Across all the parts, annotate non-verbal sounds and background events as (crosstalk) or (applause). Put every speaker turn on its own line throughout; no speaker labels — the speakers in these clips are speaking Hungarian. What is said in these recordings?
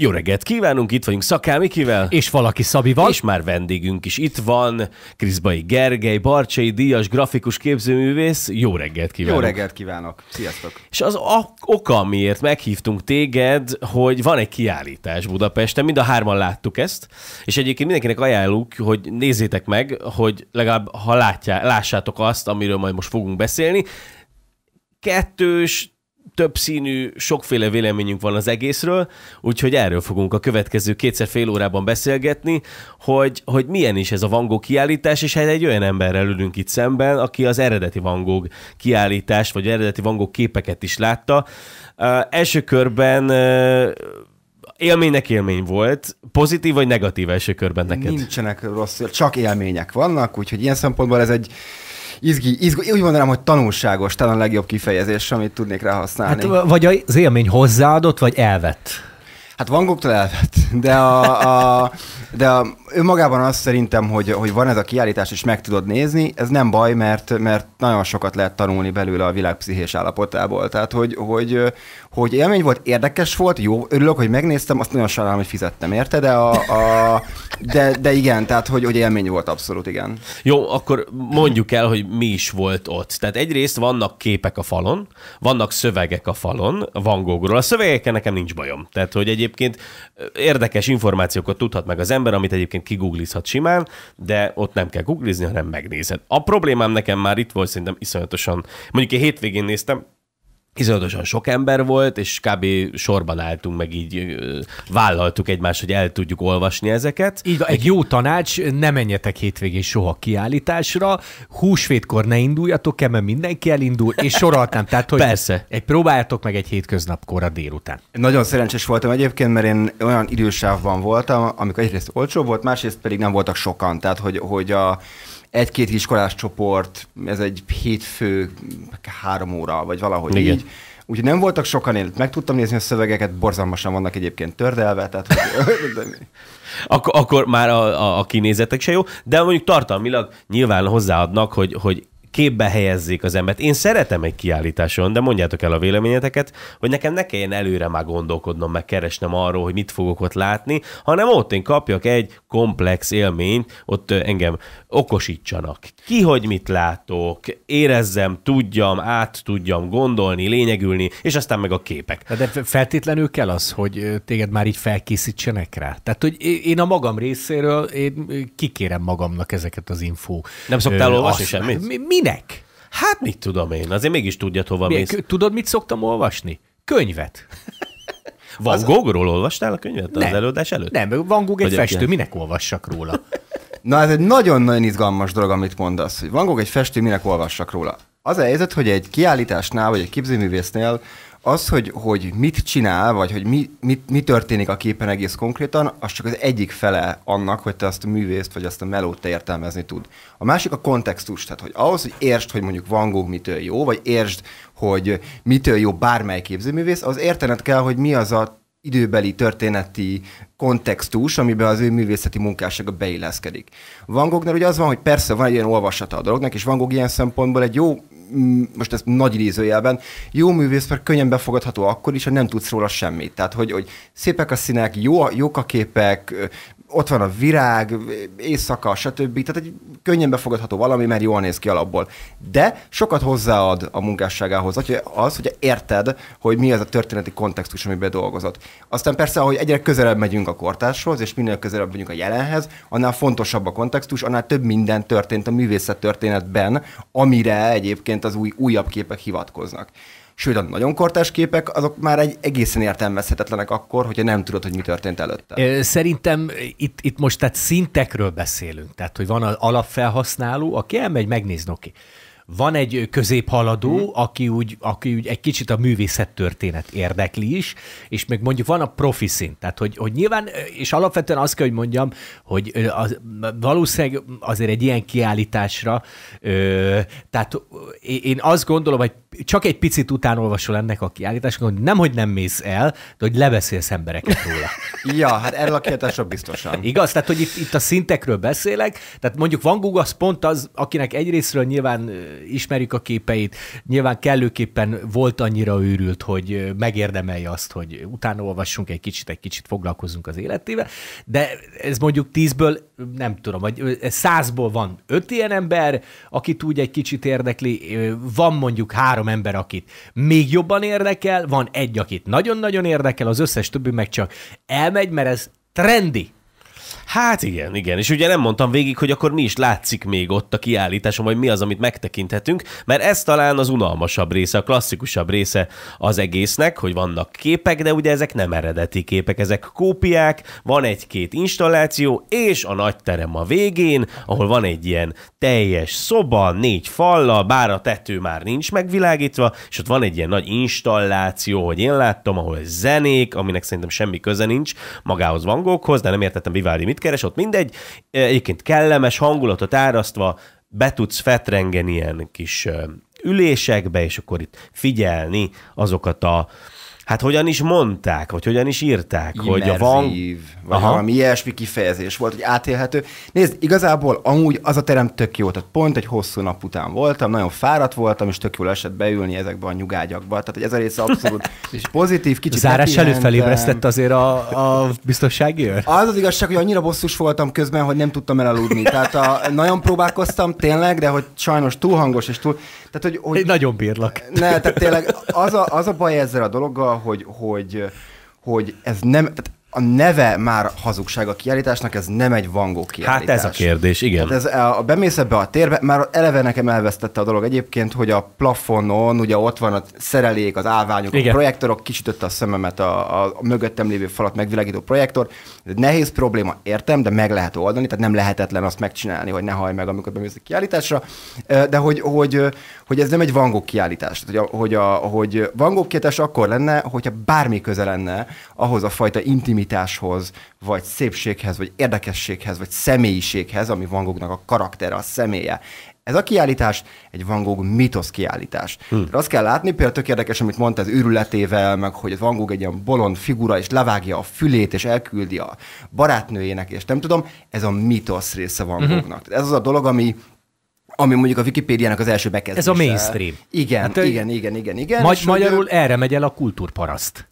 Jó reggelt kívánunk, itt vagyunk Szaká Mikivel. És valaki Szabival. És már vendégünk is itt van, Kriszbai Gergely, Barcsai Díjas, grafikus képzőművész. Jó reggelt kívánok. Jó reggelt
kívánok. Sziasztok.
És az a oka, miért meghívtunk téged, hogy van egy kiállítás Budapesten, mind a hárman láttuk ezt, és egyébként mindenkinek ajánlunk, hogy nézzétek meg, hogy legalább ha látjá, lássátok azt, amiről majd most fogunk beszélni, kettős, több színű, sokféle véleményünk van az egészről, úgyhogy erről fogunk a következő kétszer fél órában beszélgetni, hogy, hogy milyen is ez a Van Gogh kiállítás, és hát egy olyan emberrel ülünk itt szemben, aki az eredeti Van Gogh kiállítást, vagy eredeti Van Gogh képeket is látta. Uh, első körben uh,
élménynek élmény volt, pozitív vagy negatív első körben neked? Nincsenek rossz, csak élmények vannak, úgyhogy ilyen szempontból ez egy izgi, izgi, úgy mondanám, hogy tanulságos, talán a legjobb kifejezés, amit tudnék rá használni. Hát,
vagy az élmény hozzáadott, vagy elvett?
Hát Van Gogh-tól elvett, de, a, a, de a, önmagában azt szerintem, hogy, hogy van ez a kiállítás, és meg tudod nézni, ez nem baj, mert, mert nagyon sokat lehet tanulni belőle a világ pszichés állapotából. Tehát, hogy, hogy hogy élmény volt, érdekes volt, jó, örülök, hogy megnéztem, azt nagyon sajnálom, hogy fizettem, érte, de, a, a, de, de igen, tehát hogy, hogy élmény volt abszolút, igen.
Jó, akkor mondjuk el, hogy mi is volt ott. Tehát egyrészt vannak képek a falon, vannak szövegek a falon, Van Goghról. A szövegekkel nekem nincs bajom. Tehát, hogy egyébként érdekes információkat tudhat meg az ember, amit egyébként kiguglizhat simán, de ott nem kell googlizni, hanem megnézed. A problémám nekem már itt volt, szerintem iszonyatosan, mondjuk én hétvégén néztem, Izonyatosan sok ember volt, és kb. sorban álltunk, meg így vállaltuk egymást, hogy el tudjuk olvasni ezeket. Így, egy, jó tanács, ne menjetek hétvégén
soha kiállításra, húsvétkor ne induljatok el, mert mindenki elindul, és nem. (laughs) Tehát, hogy Persze. Egy, próbáljátok meg egy a délután.
Nagyon szerencsés voltam egyébként, mert én olyan idősávban voltam, amikor egyrészt olcsó volt, másrészt pedig nem voltak sokan. Tehát, hogy, hogy a egy-két iskolás csoport, ez egy hétfő, három óra, vagy valahogy Igen. így. Úgyhogy nem voltak sokan, én meg tudtam nézni a szövegeket, borzalmasan vannak egyébként tördelve, tehát... (laughs)
Ak- akkor már a, a, a kinézetek se jó, de mondjuk tartalmilag nyilván hozzáadnak, hogy, hogy képbe helyezzék az embert. Én szeretem egy kiállításon, de mondjátok el a véleményeteket, hogy nekem ne kelljen előre már gondolkodnom, meg keresnem arról, hogy mit fogok ott látni, hanem ott én kapjak egy komplex élményt, ott engem okosítsanak. Ki, hogy mit látok, érezzem, tudjam, át tudjam gondolni, lényegülni, és aztán meg a képek.
De feltétlenül kell az, hogy téged már
így felkészítsenek rá.
Tehát, hogy én a magam részéről én kikérem magamnak ezeket az infó.
Nem szoktál olvasni semmit? Mi, Minek? Hát mit tudom én, azért mégis tudja
hova Milyen, mész.
tudod, mit szoktam olvasni? Könyvet. (laughs)
Van az... Gogról olvastál
a könyvet nem. az előadás előtt? Nem, Van Gogh egy Vagy festő, ilyen? minek
olvassak róla? Na ez egy nagyon-nagyon izgalmas dolog, amit mondasz, hogy Van Gogh egy festő, minek olvassak róla. Az a helyzet, hogy egy kiállításnál, vagy egy képzőművésznél az, hogy, hogy mit csinál, vagy hogy mi, mi, mi történik a képen egész konkrétan, az csak az egyik fele annak, hogy te azt a művészt, vagy azt a melót te értelmezni tud. A másik a kontextus, tehát hogy ahhoz, hogy értsd, hogy mondjuk Van Gogh mitől jó, vagy értsd, hogy mitől jó bármely képzőművész, az értened kell, hogy mi az a időbeli, történeti kontextus, amiben az ő művészeti munkássága beilleszkedik. Van Gognál ugye az van, hogy persze van egy ilyen olvasata a dolognak, és Van Gogh ilyen szempontból egy jó most ezt nagy idézőjelben, jó művész, mert könnyen befogadható akkor is, ha nem tudsz róla semmit. Tehát, hogy, hogy szépek a színek, jó, jók a képek, ott van a virág, éjszaka, stb. Tehát egy könnyen befogadható valami, mert jól néz ki alapból. De sokat hozzáad a munkásságához az, hogy érted, hogy mi az a történeti kontextus, amiben dolgozott. Aztán persze, ahogy egyre közelebb megyünk a kortárshoz, és minél közelebb vagyunk a jelenhez, annál fontosabb a kontextus, annál több minden történt a történetben, amire egyébként az új, újabb képek hivatkoznak. Sőt, a nagyon kortás képek, azok már egy egészen értelmezhetetlenek akkor, hogyha nem tudod, hogy mi történt előtte.
Szerintem itt, itt most tehát szintekről beszélünk, tehát hogy van az alapfelhasználó, aki elmegy, megnéz, oké. Van egy középhaladó, mm. aki, úgy, aki úgy egy kicsit a művészettörténet érdekli is, és még mondjuk van a profi szint. Tehát, hogy, hogy nyilván, és alapvetően azt kell, hogy mondjam, hogy az, valószínűleg azért egy ilyen kiállításra, ö, tehát én azt gondolom, hogy csak egy picit utánolvasol ennek a kiállításnak, hogy nemhogy nem mész el, de hogy lebeszélsz embereket róla. (laughs) ja, hát erről a kiállításról biztosan. Igaz? Tehát, hogy itt, itt a szintekről beszélek, tehát mondjuk Van Gogh az pont az, akinek egyrésztről nyilván ismerjük a képeit, nyilván kellőképpen volt annyira őrült, hogy megérdemelje azt, hogy utánolvassunk egy kicsit, egy kicsit foglalkozunk az életével, de ez mondjuk tízből, nem tudom, vagy százból van öt ilyen ember, akit úgy egy kicsit érdekli, van mondjuk három három ember, akit még jobban érdekel, van egy, akit nagyon-nagyon érdekel, az összes többi meg csak
elmegy, mert ez trendi. Hát igen, igen. És ugye nem mondtam végig, hogy akkor mi is látszik még ott a kiállításon, vagy mi az, amit megtekinthetünk, mert ez talán az unalmasabb része, a klasszikusabb része az egésznek, hogy vannak képek, de ugye ezek nem eredeti képek, ezek kópiák, van egy-két installáció, és a nagy terem a végén, ahol van egy ilyen teljes szoba, négy fallal, bár a tető már nincs megvilágítva, és ott van egy ilyen nagy installáció, hogy én láttam, ahol zenék, aminek szerintem semmi köze nincs magához Vangókhoz, de nem értettem Vivaldi mit mit keres ott, mindegy. E, egyébként kellemes hangulatot árasztva be tudsz fetrengeni ilyen kis ülésekbe, és akkor itt figyelni azokat a hát hogyan is mondták, vagy hogyan is írták, Immerzív, hogy van... Vagy Aha. valami
ilyesmi kifejezés volt, hogy átélhető. Nézd, igazából amúgy az a terem tök jó, tehát pont egy hosszú nap után voltam, nagyon fáradt voltam, és tök jól esett beülni ezekbe a nyugágyakba. Tehát hogy ez a része abszolút (laughs) pozitív, kicsit Zárás hát előtt felébresztett azért a, a biztonsági őr? Az az igazság, hogy annyira bosszus voltam közben, hogy nem tudtam elaludni. Tehát a, nagyon próbálkoztam tényleg, de hogy sajnos túl hangos és túl... Tehát, hogy, hogy... Én nagyon bírlak. Ne, tehát tényleg az a, az a baj ezzel a dologgal, hogy, hogy, hogy ez nem, tehát a neve már hazugság a kiállításnak, ez nem egy vangó kiállítás. Hát ez a kérdés, igen. Hát ez, a, bemész ebbe a térbe, már eleve nekem elvesztette a dolog egyébként, hogy a plafonon, ugye ott van a szerelék, az állványok, igen. a projektorok, kisütötte a szememet a, a, a mögöttem lévő falat megvilágító projektor. Ez egy nehéz probléma, értem, de meg lehet oldani, tehát nem lehetetlen azt megcsinálni, hogy ne hajj meg, amikor bemész a kiállításra, de hogy, hogy, hogy ez nem egy vangó kiállítás. Tehát, hogy, a, hogy, a, hogy vangó kiállítás akkor lenne, hogyha bármi köze lenne ahhoz a fajta intimitás, kreativitáshoz, vagy szépséghez, vagy érdekességhez, vagy személyiséghez, ami Van Goghnak a karaktere, a személye. Ez a kiállítás egy Van Gogh mitosz kiállítás. Hmm. De azt kell látni, például tök érdekes, amit mondta az őrületével, meg hogy Van Gogh egy ilyen bolond figura, és levágja a fülét, és elküldi a barátnőjének, és nem tudom, ez a mitosz része Van hmm. Goghnak. Ez az a dolog, ami ami mondjuk a Wikipédiának az első bekezdése. Ez a mainstream. Igen, hát, igen, igen, igen, igen. Magy- magyarul ő... erre megy el a kultúrparaszt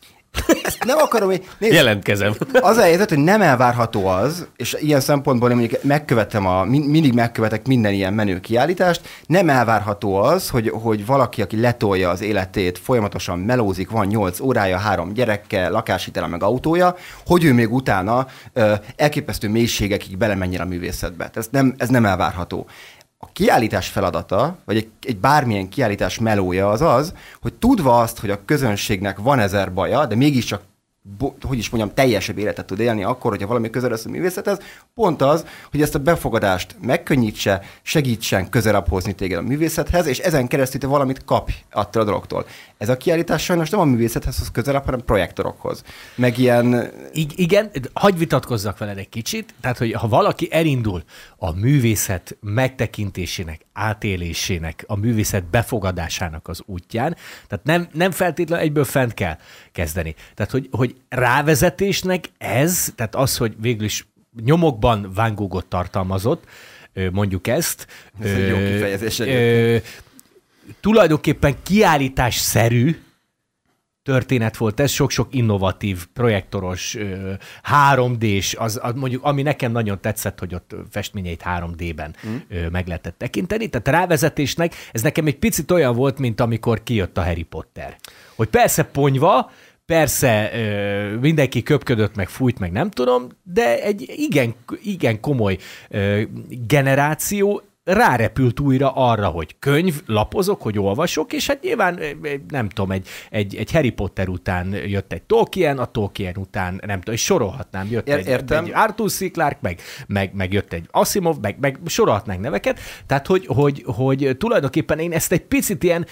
nem akarom, hogy... Nézd, Jelentkezem. Az a helyzet, hogy nem elvárható az, és ilyen szempontból én mondjuk megkövetem a, mindig megkövetek minden ilyen menő kiállítást, nem elvárható az, hogy, hogy valaki, aki letolja az életét, folyamatosan melózik, van 8 órája, három gyerekkel, lakáshitele meg autója, hogy ő még utána ö, elképesztő mélységekig belemenjen a művészetbe. Ez nem, ez nem elvárható a kiállítás feladata, vagy egy, egy bármilyen kiállítás melója az az, hogy tudva azt, hogy a közönségnek van ezer baja, de mégiscsak bo- hogy is mondjam, teljesebb életet tud élni akkor, hogyha valami közel lesz a művészethez, pont az, hogy ezt a befogadást megkönnyítse, segítsen közelebb hozni téged a művészethez, és ezen keresztül te valamit kapj attól a dologtól. Ez a kiállítás sajnos nem a művészethez közelebb, hanem projektorokhoz. Meg ilyen... I-
igen, hagyj vitatkozzak veled egy kicsit, tehát hogy ha valaki elindul a művészet megtekintésének, átélésének, a művészet befogadásának az útján, tehát nem, nem feltétlenül egyből fent kell kezdeni. Tehát, hogy, hogy rávezetésnek ez, tehát az, hogy végül is nyomokban Van Gogh-ot tartalmazott, mondjuk ezt. Ez egy jó kifejezés. Ö, tulajdonképpen kiállításszerű történet volt ez, sok-sok innovatív, projektoros, 3D-s, az, az mondjuk, ami nekem nagyon tetszett, hogy ott festményeit 3D-ben mm. meg lehetett tekinteni, tehát rávezetésnek ez nekem egy picit olyan volt, mint amikor kijött a Harry Potter. Hogy persze ponyva, Persze mindenki köpködött, meg fújt, meg nem tudom, de egy igen, igen komoly generáció rárepült újra arra, hogy könyv, lapozok, hogy olvasok, és hát nyilván, nem tudom, egy, egy, egy Harry Potter után jött egy Tolkien, a Tolkien után, nem tudom, és sorolhatnám, jött Ér- egy, értem. egy Arthur C. Clarke, meg, meg, meg jött egy Asimov, meg, meg sorolhatnánk neveket, tehát hogy, hogy, hogy tulajdonképpen én ezt egy picit ilyen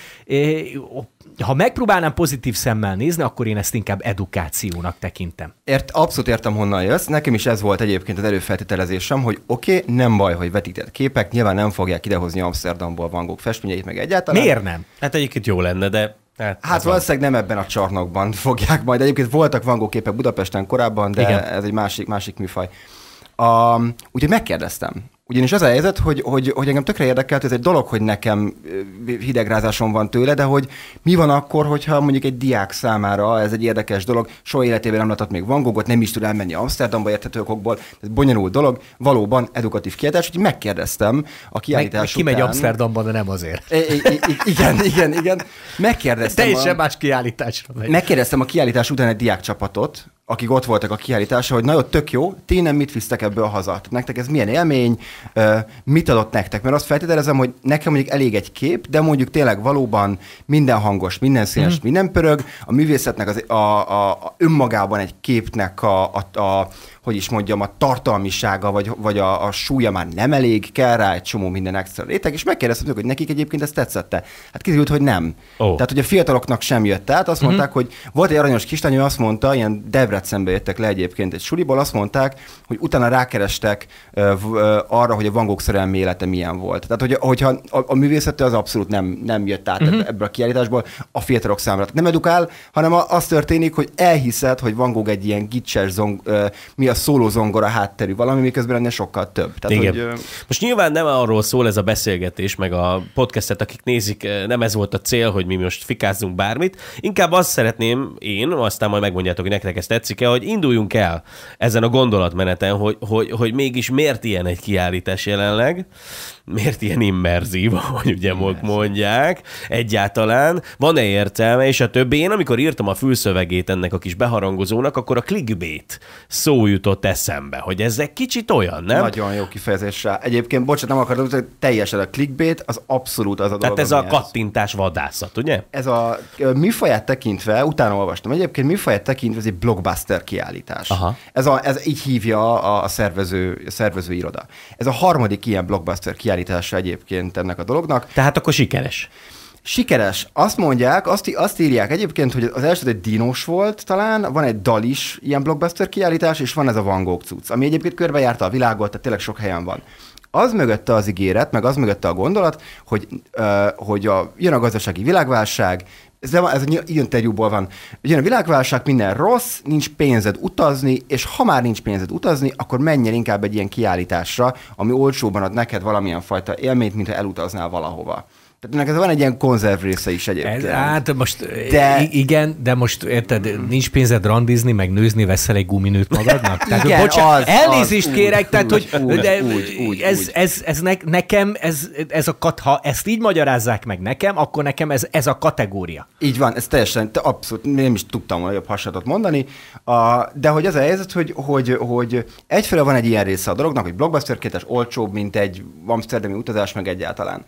ha megpróbálnám pozitív szemmel nézni, akkor én ezt inkább edukációnak tekintem.
Ért, abszolút értem, honnan jössz. Nekem is ez volt egyébként az előfeltételezésem, hogy oké, okay, nem baj, hogy vetített képek, nyilván nem fogják idehozni Amsterdamból Van Gogh festményeit, meg egyáltalán. Miért nem? Hát egyébként jó lenne, de Hát, hát valószínűleg nem ebben a csarnokban (laughs) fogják majd. Egyébként voltak Van képek Budapesten korábban, de Igen. ez egy másik, másik műfaj. Um, úgyhogy megkérdeztem, ugyanis az a helyzet, hogy, hogy, hogy engem tökre érdekelt, ez egy dolog, hogy nekem hidegrázásom van tőle, de hogy mi van akkor, hogyha mondjuk egy diák számára ez egy érdekes dolog, soha életében nem látott még Van Goghot, nem is tud elmenni Amsterdamba érthető okokból, ez bonyolult dolog, valóban edukatív kiállítás, hogy megkérdeztem a kiállítás meg, után... Kimegy Amsterdamba, de nem azért. I- I- igen, igen, igen. Megkérdeztem... Teljesen a... más kiállításra
megy. Megkérdeztem
a kiállítás után egy diákcsapatot, akik ott voltak a kiállításra, hogy nagyon tök jó, ti nem mit visztek ebből haza? Tehát nektek ez milyen élmény, mit adott nektek? Mert azt feltételezem, hogy nekem mondjuk elég egy kép, de mondjuk tényleg valóban minden hangos, minden színes, mm. minden pörög, a művészetnek az, a, a, a önmagában egy képnek a, a, a hogy is mondjam, a tartalmisága, vagy, vagy a, a súlya már nem elég, kell rá egy csomó minden extra réteg, és megkérdeztem hogy nekik egyébként ez tetszette. Hát kiderült, hogy nem. Oh. Tehát, hogy a fiataloknak sem jött át, azt mondták, hmm mondták, hogy volt egy aranyos kislány, ő azt mondta, ilyen Debrecenbe jöttek le egyébként egy suliból, azt mondták, hogy utána rákerestek arra, hogy a vangok szerelmi élete milyen volt. Tehát, hogy, hogyha a, a művészettől az abszolút nem, nem jött át mm-hmm. ebből a kiállításból a fiatalok számára. Tehát nem edukál, hanem az történik, hogy elhiszed, hogy Van Gogh egy ilyen gicses zong, mi a a szóló zongora hátterű valami, miközben ennél sokkal több. Tehát, Igen. Hogy,
Most nyilván nem arról szól ez a beszélgetés, meg a podcastet, akik nézik, nem ez volt a cél, hogy mi most fikázzunk bármit. Inkább azt szeretném én, aztán majd megmondjátok, hogy nektek ez tetszik-e, hogy induljunk el ezen a gondolatmeneten, hogy, hogy, hogy mégis miért ilyen egy kiállítás jelenleg, miért ilyen immerzív, ahogy ugye immerzív. mondják, egyáltalán van-e értelme, és a többi. Én amikor írtam a fülszövegét ennek a kis beharangozónak, akkor a clickbait szó jut jutott eszembe, hogy ez egy kicsit olyan, nem? Nagyon jó kifejezés Egyébként, bocsánat, nem akartam,
hogy teljesen a clickbait, az abszolút az a dolog. Tehát ez a
kattintás ez. vadászat, ugye?
Ez a műfaját tekintve, utána olvastam, egyébként műfaját tekintve ez egy blockbuster kiállítás. Aha. Ez, a, ez így hívja a, a szervező, a szervező iroda. Ez a harmadik ilyen blockbuster kiállítása egyébként ennek a dolognak. Tehát akkor sikeres. Sikeres. Azt mondják, azt, azt írják egyébként, hogy az első egy dinos volt talán, van egy dal is ilyen blockbuster kiállítás, és van ez a Van Gogh cucc, ami egyébként körbejárta a világot, tehát tényleg sok helyen van az mögötte az ígéret, meg az mögötte a gondolat, hogy, uh, hogy a, jön a gazdasági világválság, ez, ez egy interjúból van. Jön a világválság, minden rossz, nincs pénzed utazni, és ha már nincs pénzed utazni, akkor menj inkább egy ilyen kiállításra, ami olcsóban ad neked valamilyen fajta élményt, mintha elutaznál valahova. Tehát ennek van egy ilyen konzerv része is egyébként. hát most de...
igen, de most érted, nincs pénzed randizni, meg nőzni, veszel egy guminőt magadnak? Tehát, igen, bocsán, az, elnézést az, kérek, úgy, tehát hogy úgy, de, úgy, úgy, ez, úgy. ez, ez ne,
nekem, ez, ez a kat, ha ezt így magyarázzák meg nekem, akkor nekem ez, ez a kategória. Így van, ez teljesen, te abszolút, nem is tudtam volna jobb hasonlatot mondani, a, de hogy az a helyzet, hogy, hogy, hogy egyfelől van egy ilyen része a dolognak, hogy blockbusterként olcsóbb, mint egy amsterdami utazás meg egyáltalán.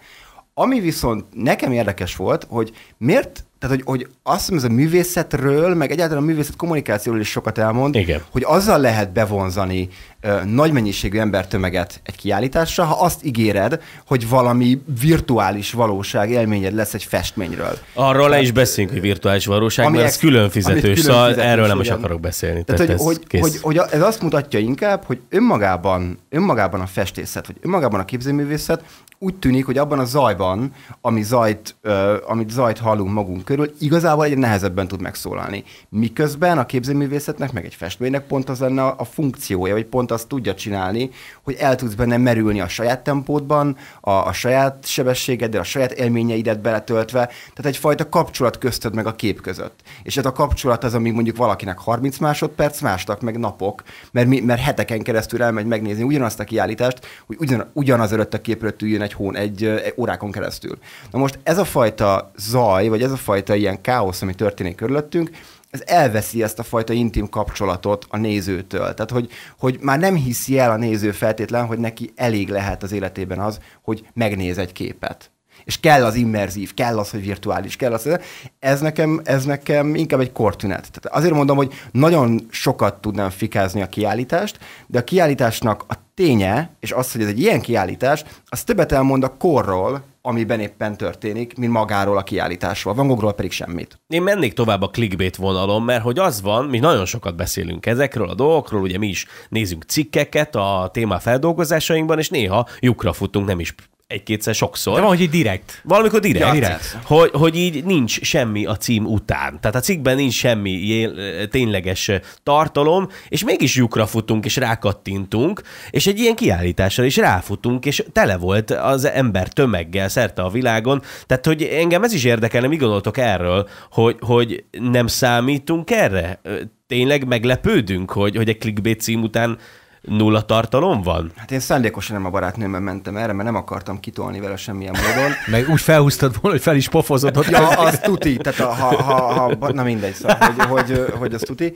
Ami viszont nekem érdekes volt, hogy miért, tehát hogy, hogy azt hiszem ez a művészetről, meg egyáltalán a művészet kommunikációról is sokat elmond, Igen. hogy azzal lehet bevonzani ö, nagy mennyiségű embertömeget egy kiállításra, ha azt ígéred, hogy valami virtuális valóság élményed lesz egy festményről. Arról
tehát, le is beszélünk, hogy virtuális valóság, ami mert ez külön fizetős, külön fizetős, szóval fizetős, erről nem is akarok beszélni. Tehát, tehát hogy, ez hogy, hogy,
hogy ez azt mutatja inkább, hogy önmagában, önmagában a festészet, vagy önmagában a képzőművészet úgy tűnik, hogy abban a zajban, ami zajt, uh, amit zajt hallunk magunk körül, igazából egy nehezebben tud megszólalni. Miközben a képzőművészetnek, meg egy festménynek pont az lenne a funkciója, vagy pont azt tudja csinálni, hogy el tudsz benne merülni a saját tempódban, a, a saját sebességeddel, a saját élményeidet beletöltve, tehát egyfajta kapcsolat közted meg a kép között. És ez a kapcsolat az, ami mondjuk valakinek 30 másodperc, másnak meg napok, mert, mi, mert heteken keresztül elmegy megnézni ugyanazt a kiállítást, hogy ugyan, ugyanaz előtt a kép előtt egy hón, egy órákon keresztül. Na most ez a fajta zaj, vagy ez a fajta ilyen káosz, ami történik körülöttünk, ez elveszi ezt a fajta intim kapcsolatot a nézőtől. Tehát, hogy, hogy már nem hiszi el a néző feltétlen, hogy neki elég lehet az életében az, hogy megnéz egy képet és kell az immerzív, kell az, hogy virtuális, kell az, ez nekem, ez nekem inkább egy kortünet. Tehát azért mondom, hogy nagyon sokat tudnám fikázni a kiállítást, de a kiállításnak a ténye, és az, hogy ez egy ilyen kiállítás, az többet elmond a korról, amiben éppen történik, mint magáról a kiállításról. Van Gogról pedig semmit.
Én mennék tovább a clickbait vonalon, mert hogy az van, mi nagyon sokat beszélünk ezekről a dolgokról, ugye mi is nézünk cikkeket a téma feldolgozásainkban, és néha lyukra futunk, nem is egy-kétszer sokszor. De van, hogy így direkt. Valamikor direkt. Ja, direkt. Hogy, hogy így nincs semmi a cím után. Tehát a cikkben nincs semmi jél, tényleges tartalom, és mégis lyukra futunk, és rákattintunk, és egy ilyen kiállításra is ráfutunk, és tele volt az ember tömeggel szerte a világon. Tehát, hogy engem ez is érdekelne, mi gondoltok erről, hogy, hogy nem számítunk erre? Tényleg meglepődünk, hogy, hogy egy
clickbait cím után nulla tartalom van? Hát én szándékosan nem a barátnőmmel mentem erre, mert nem akartam kitolni vele semmilyen módon.
(laughs) Meg úgy felhúztad volna, hogy fel is pofozod Ja, az tuti. Tehát a, ha, ha, ha,
na mindegy, szóval, hogy, hogy, hogy az tuti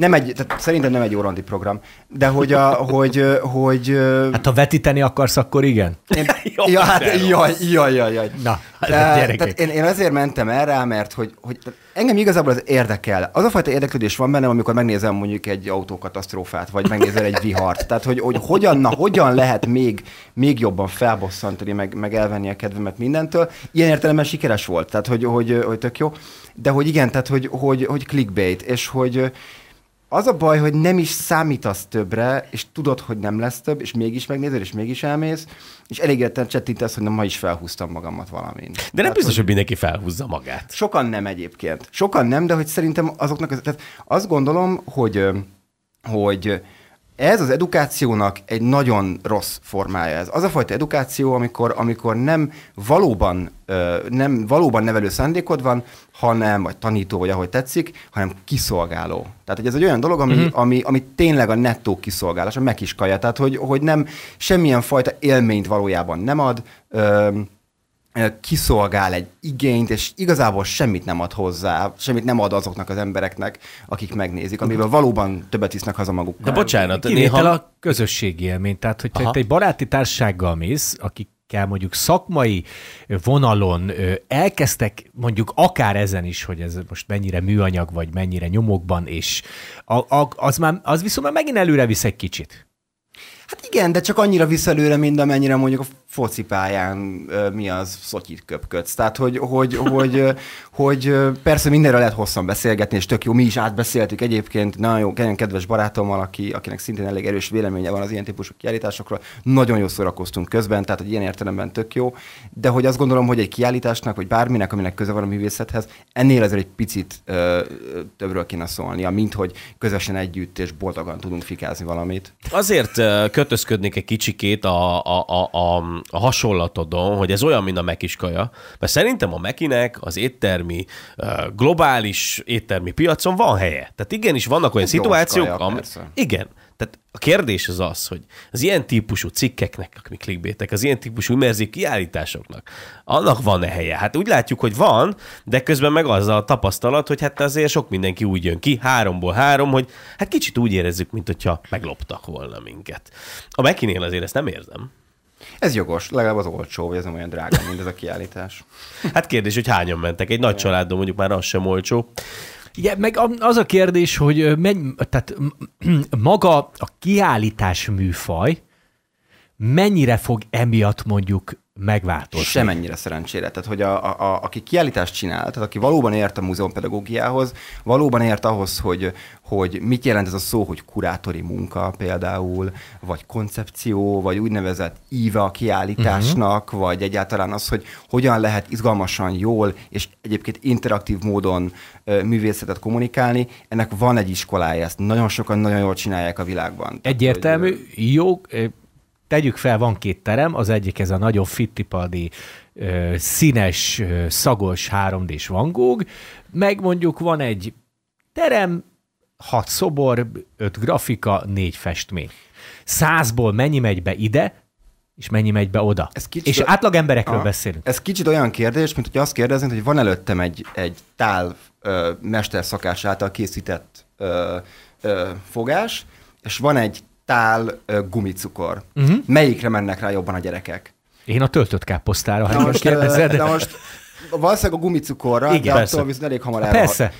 nem egy, tehát szerintem nem egy órandi program, de hogy, a, (laughs) hogy, hogy... Hát ha vetíteni akarsz, akkor igen. Én, (laughs) jó, ja, hát, jaj, jaj, jaj, jaj. Na, hát tehát én, én, azért mentem erre, mert hogy, hogy engem igazából az érdekel. Az a fajta érdeklődés van bennem, amikor megnézem mondjuk egy autókatasztrófát, vagy megnézel egy vihart. Tehát, hogy, hogy hogyan, na, hogyan lehet még, még jobban felbosszantani, meg, meg elvenni a kedvemet mindentől. Ilyen értelemben sikeres volt, tehát hogy, hogy, hogy, hogy tök jó. De hogy igen, tehát hogy, hogy, hogy clickbait, és hogy, az a baj, hogy nem is számítasz többre, és tudod, hogy nem lesz több, és mégis megnézed, és mégis elmész, és elégedetten csettintesz, hogy na ma is felhúztam magamat valamint. De nem tehát, biztos, hogy mindenki felhúzza magát. Sokan nem egyébként. Sokan nem, de hogy szerintem azoknak, az, tehát azt gondolom, hogy, hogy ez az edukációnak egy nagyon rossz formája. Ez az a fajta edukáció, amikor, amikor nem valóban nem valóban nevelő szándékod van, hanem, vagy tanító, vagy ahogy tetszik, hanem kiszolgáló. Tehát, hogy ez egy olyan dolog, ami, mm-hmm. ami, ami tényleg a nettó kiszolgálás, a mekiskaja. Tehát, hogy, hogy nem semmilyen fajta élményt valójában nem ad, kiszolgál egy igényt, és igazából semmit nem ad hozzá, semmit nem ad azoknak az embereknek, akik megnézik, amivel mhm. valóban többet isznek haza magukkal. De bocsánat, Kivétel néha...
a közösségi élmény. Tehát, hogyha Aha. egy baráti társággal mész, akik kell mondjuk szakmai vonalon elkezdtek mondjuk akár ezen is, hogy ez most mennyire műanyag, vagy mennyire nyomokban, és az, már, az viszont már
megint előre visz egy kicsit. Hát igen, de csak annyira visz előre, mint amennyire mondjuk a focipályán mi az szotyit köpködsz. Tehát, hogy, hogy, (laughs) hogy, hogy persze mindenre lehet hosszan beszélgetni, és tök jó, mi is átbeszéltük egyébként, nagyon jó, nagyon kedves barátommal, aki, akinek szintén elég erős véleménye van az ilyen típusú kiállításokról, nagyon jól szórakoztunk közben, tehát hogy ilyen értelemben tök jó, de hogy azt gondolom, hogy egy kiállításnak, vagy bárminek, aminek köze van a művészethez, ennél ezért egy picit ö, többről kéne szólnia, mint hogy közösen együtt és boldogan tudunk fikázni valamit.
Azért kötözködnék egy kicsikét a, a, a, a, a hasonlatodon, hogy ez olyan, mint a mekiskaja, mert szerintem a mekinek az éttermi, globális éttermi piacon van helye. Tehát igenis vannak olyan egy szituációk, kaja, am... igen, tehát a kérdés az az, hogy az ilyen típusú cikkeknek, amik klikbétek, az ilyen típusú merzik kiállításoknak, annak van-e helye? Hát úgy látjuk, hogy van, de közben meg az a tapasztalat, hogy hát azért sok mindenki úgy jön ki, háromból három, hogy hát kicsit úgy érezzük, mint hogyha megloptak volna minket. A Mekinél azért ezt nem érzem. Ez jogos, legalább az olcsó, vagy ez nem olyan drága, mint ez a kiállítás. Hát kérdés, hogy hányan mentek. Egy nagy családom mondjuk már az sem olcsó. Igen, meg
az a kérdés, hogy menj, tehát maga a kiállítás műfaj mennyire fog emiatt mondjuk
megváltozni. Semennyire szerencsére. Tehát, hogy a, a, a, aki kiállítást csinál, tehát aki valóban ért a múzeumpedagógiához, valóban ért ahhoz, hogy, hogy mit jelent ez a szó, hogy kurátori munka például, vagy koncepció, vagy úgynevezett íve a kiállításnak, uh-huh. vagy egyáltalán az, hogy hogyan lehet izgalmasan, jól, és egyébként interaktív módon művészetet kommunikálni. Ennek van egy iskolája, ezt nagyon sokan nagyon jól csinálják a világban.
Egyértelmű, hogy... jó, tegyük fel, van két terem, az egyik ez a nagyobb fittipadi, ö, színes, ö, szagos 3D-s vangóg, meg mondjuk van egy terem, hat szobor, öt grafika, négy festmény. Százból mennyi megy be ide, és mennyi megy be oda. Ez és és átlag emberekről a, beszélünk.
Ez kicsit olyan kérdés, mint hogy azt kérdeznénk, hogy van előttem egy, egy tál ö, mesterszakás által készített ö, ö, fogás, és van egy tál, gumicukor. Uh-huh. Melyikre mennek rá jobban a gyerekek? Én a töltött káposztára, ha most kérdezed. De most valószínűleg a gumicukorra, Igen, de persze. attól viszont elég hamar elrohad. Persze.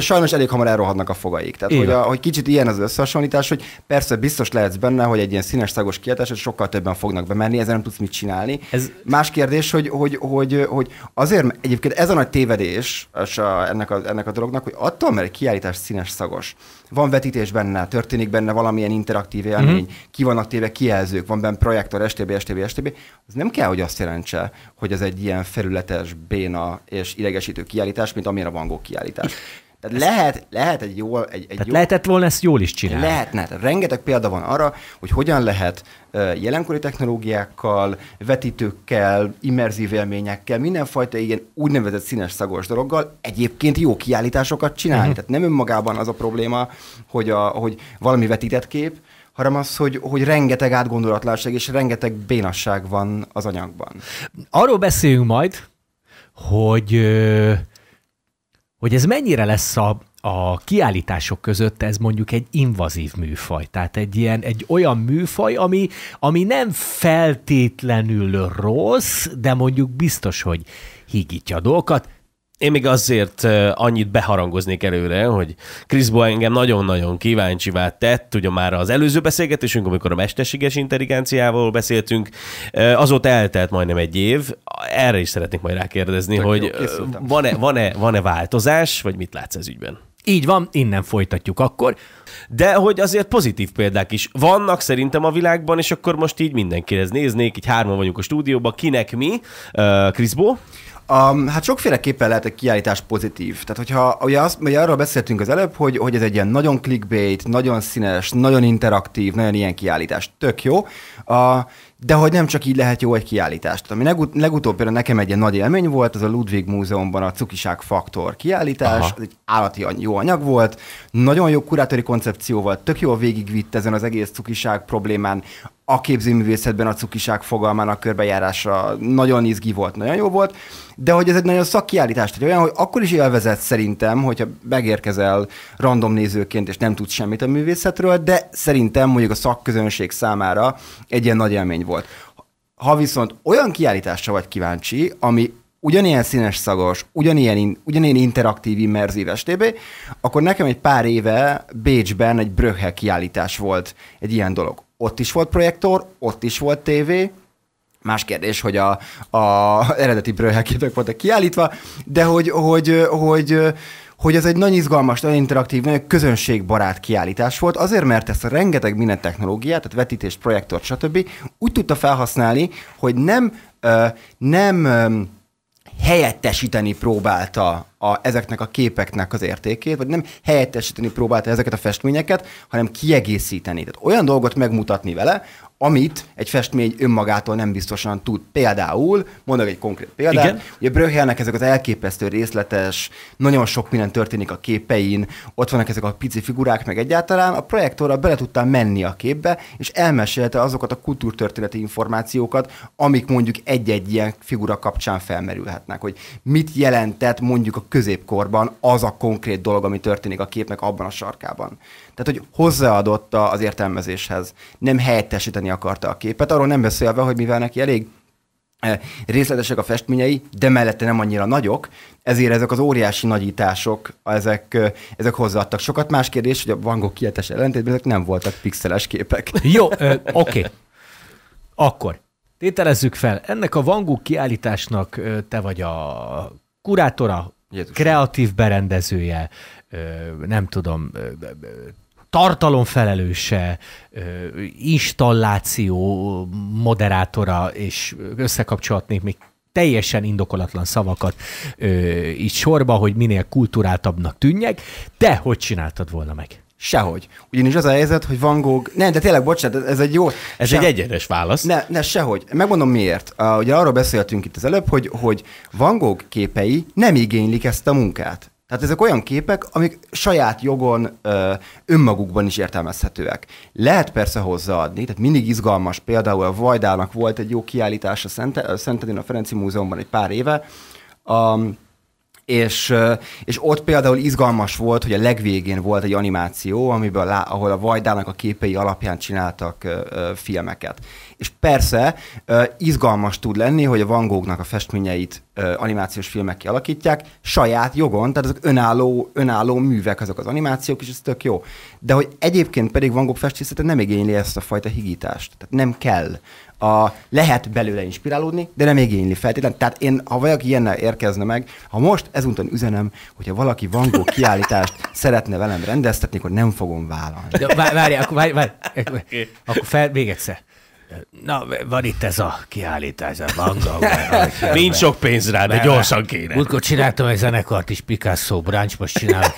sajnos elég hamar elrohadnak a fogaik. Tehát, hogy, a, hogy, kicsit ilyen az összehasonlítás, hogy persze biztos lehetsz benne, hogy egy ilyen színes szagos kiáltás, hogy sokkal többen fognak bemenni, ezzel nem tudsz mit csinálni. Ez... Más kérdés, hogy, hogy, hogy, hogy azért egyébként ez a nagy tévedés és a, ennek, a, ennek a dolognak, hogy attól, mert egy kiállítás színes szagos, van vetítés benne, történik benne valamilyen interaktív élmény, mm-hmm. ki vannak téve kijelzők, van benne projektor, stb. stb. stb. Az nem kell, hogy azt jelentse, hogy ez egy ilyen felületes, béna és idegesítő kiállítás, mint amilyen a Van Gogh kiállítás. Tehát ezt lehet, lehet egy jó... Egy, egy tehát jó... lehetett volna ezt jól is csinálni. Lehetne. Tehát rengeteg példa van arra, hogy hogyan lehet jelenkori technológiákkal, vetítőkkel, immerzív élményekkel, mindenfajta ilyen úgynevezett színes szagos dologgal egyébként jó kiállításokat csinálni. Uh-huh. Tehát nem önmagában az a probléma, hogy, a, hogy valami vetített kép, hanem az, hogy, hogy rengeteg átgondolatlanság és rengeteg bénasság van az anyagban.
Arról beszéljünk majd, hogy... Ö- hogy ez mennyire lesz a, a kiállítások között ez mondjuk egy invazív műfaj, tehát egy, ilyen, egy olyan műfaj, ami, ami nem feltétlenül
rossz, de mondjuk biztos, hogy hígítja a dolgokat, én még azért annyit beharangoznék előre, hogy Kriszbo engem nagyon-nagyon kíváncsivá tett, ugye már az előző beszélgetésünk, amikor a mesterséges intelligenciával beszéltünk, azóta eltelt majdnem egy év, erre is szeretnék majd rákérdezni, Tök hogy van-e, van-e, van-e változás, vagy mit látsz ez ügyben? Így van, innen folytatjuk akkor. De hogy azért pozitív példák is vannak szerintem a világban, és akkor most így mindenkihez néznék, így hárman vagyunk a stúdióban,
kinek mi, uh, Um, hát sokféleképpen lehet egy kiállítás pozitív. Tehát, hogyha ugye, azt, ugye arról beszéltünk az előbb, hogy, hogy ez egy ilyen nagyon clickbait, nagyon színes, nagyon interaktív, nagyon ilyen kiállítás. Tök jó. Uh, de hogy nem csak így lehet jó egy kiállítást. Ami legut- legutóbb például nekem egy ilyen nagy élmény volt, az a Ludwig Múzeumban a Cukiság Faktor kiállítás, Aha. egy állati jó anyag volt, nagyon jó kurátori koncepcióval, tök jól végigvitt ezen az egész cukiság problémán, a képzőművészetben a cukiság fogalmának körbejárásra nagyon izgi volt, nagyon jó volt, de hogy ez egy nagyon szakkiállítás, tehát olyan, hogy akkor is élvezett szerintem, hogyha megérkezel random nézőként, és nem tudsz semmit a művészetről, de szerintem mondjuk a szakközönség számára egy ilyen nagy élmény volt. Ha viszont olyan kiállításra vagy kíváncsi, ami ugyanilyen színes szagos, ugyanilyen, ugyanilyen interaktív, immerzív STB, akkor nekem egy pár éve Bécsben egy Bröhe kiállítás volt egy ilyen dolog ott is volt projektor, ott is volt tévé, Más kérdés, hogy a, a eredeti brőhelképek voltak kiállítva, de hogy, hogy, hogy, hogy ez egy nagyon izgalmas, nagyon interaktív, nagyon közönségbarát kiállítás volt, azért, mert ezt a rengeteg minden technológiát, tehát vetítés, projektor, stb. úgy tudta felhasználni, hogy nem, nem helyettesíteni próbálta a, ezeknek a képeknek az értékét, vagy nem helyettesíteni próbálta ezeket a festményeket, hanem kiegészíteni. Tehát olyan dolgot megmutatni vele, amit egy festmény önmagától nem biztosan tud. Például, mondok egy konkrét példát, ugye Bröhelnek ezek az elképesztő részletes, nagyon sok minden történik a képein, ott vannak ezek a pici figurák, meg egyáltalán a projektorra bele tudtam menni a képbe, és elmesélte azokat a kultúrtörténeti információkat, amik mondjuk egy-egy ilyen figura kapcsán felmerülhetnek, hogy mit jelentett mondjuk a középkorban az a konkrét dolog, ami történik a képnek abban a sarkában. Tehát, hogy hozzáadotta az értelmezéshez, nem helyettesíteni javítani akarta a képet, arról nem beszélve, hogy mivel neki elég eh, részletesek a festményei, de mellette nem annyira nagyok, ezért ezek az óriási nagyítások, ezek, eh, ezek hozzáadtak sokat. Más kérdés, hogy a Van Gogh kietes ellentétben ezek nem voltak pixeles képek. (laughs) Jó, oké. Okay. Akkor
tételezzük fel, ennek a Van Gogh kiállításnak te vagy a kurátora, Jézus. kreatív berendezője, nem tudom, tartalomfelelőse, installáció moderátora, és összekapcsolhatnék még teljesen indokolatlan szavakat így sorba, hogy minél
kulturáltabbnak tűnjek. Te hogy csináltad volna meg? Sehogy. Ugyanis az a helyzet, hogy Van Gogh... Nem, de tényleg, bocsánat, ez egy jó... Ez se... egy egyenes válasz. Ne, ne, sehogy. Megmondom miért. Uh, ugye arról beszéltünk itt az előbb, hogy, hogy Van Gogh képei nem igénylik ezt a munkát. Tehát ezek olyan képek, amik saját jogon ö, önmagukban is értelmezhetőek. Lehet persze hozzáadni, tehát mindig izgalmas, például a Vajdának volt egy jó kiállítása Szentedén a Ferenci Múzeumban egy pár éve, a, és, és ott például izgalmas volt, hogy a legvégén volt egy animáció, amiből lá, ahol a Vajdának a képei alapján csináltak ö, filmeket. És persze ö, izgalmas tud lenni, hogy a Van Goghnak a festményeit ö, animációs filmek kialakítják, saját jogon, tehát azok önálló, önálló művek azok az animációk, és ez tök jó. De hogy egyébként pedig Van Gogh festészete nem igényli ezt a fajta higítást, tehát nem kell a, lehet belőle inspirálódni, de nem igényli feltétlen. Tehát én, ha valaki ilyennel érkezne meg, ha most ezúton üzenem, hogyha valaki Van Gogh (laughs) kiállítást szeretne velem rendeztetni, akkor nem fogom vállalni.
De várj, akkor, várj, várj,
akkor
fel, még egyszer.
Na, van itt ez a kiállítás, a manga. (laughs) Nincs sok pénz rá, de gyorsan kéne. Múltkor csináltam egy zenekart is, Picasso, Branch, most csinálok